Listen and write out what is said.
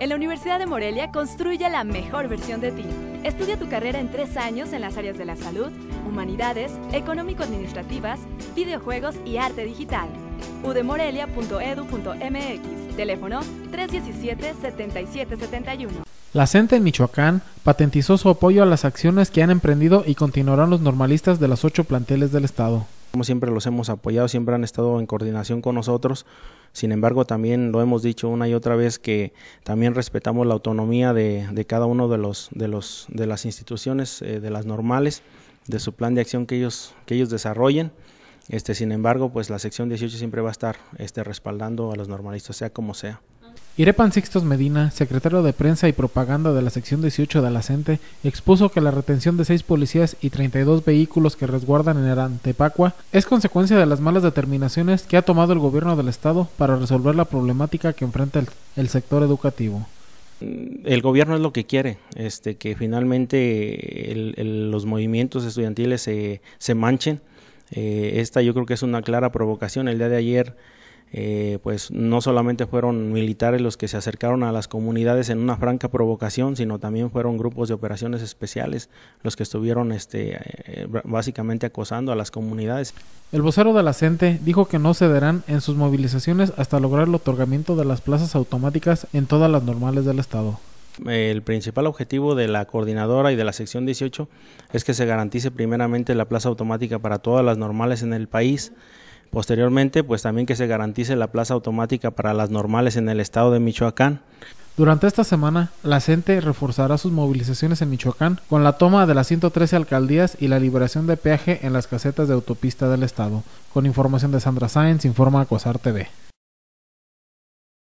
En la Universidad de Morelia construye la mejor versión de ti. Estudia tu carrera en tres años en las áreas de la salud, humanidades, económico-administrativas, videojuegos y arte digital. udemorelia.edu.mx Teléfono 317-7771. La CENTE en Michoacán patentizó su apoyo a las acciones que han emprendido y continuarán los normalistas de las ocho planteles del Estado. Como siempre los hemos apoyado, siempre han estado en coordinación con nosotros sin embargo, también lo hemos dicho una y otra vez que también respetamos la autonomía de, cada uno de los de los de las instituciones eh, de las normales de su plan de acción que ellos que ellos desarrollen. Este, sin embargo, pues la sección 18 siempre va a estar este, respaldando a los normalistas, sea como sea. Irepan Sixtos Medina, secretario de Prensa y Propaganda de la sección 18 de Alacente, expuso que la retención de seis policías y 32 vehículos que resguardan en antepacua es consecuencia de las malas determinaciones que ha tomado el gobierno del Estado para resolver la problemática que enfrenta el, sector educativo mm, el gobierno es lo que quiere, este, que finalmente los movimientos estudiantiles se, se manchen. Eh, esta yo creo que es una clara provocación. El día de ayer eh, pues no solamente fueron militares los que se acercaron a las comunidades en una franca provocación, sino también fueron grupos de operaciones especiales los que estuvieron este, eh, eh, básicamente acosando a las comunidades. El vocero de la CENTE dijo que no cederán en sus movilizaciones hasta lograr el otorgamiento de las plazas automáticas en todas las normales del Estado. El principal objetivo de la coordinadora y de la sección 18 es que se garantice primeramente la plaza automática para todas las normales en el país. Posteriormente, pues también que se garantice la plaza automática para las normales en el estado de Michoacán. Durante esta semana, la CENTE reforzará sus movilizaciones en Michoacán con la toma de las 113 alcaldías y la liberación de peaje en las casetas de autopista del Estado. Con información de Sandra Sáenz, informa Acosar TV.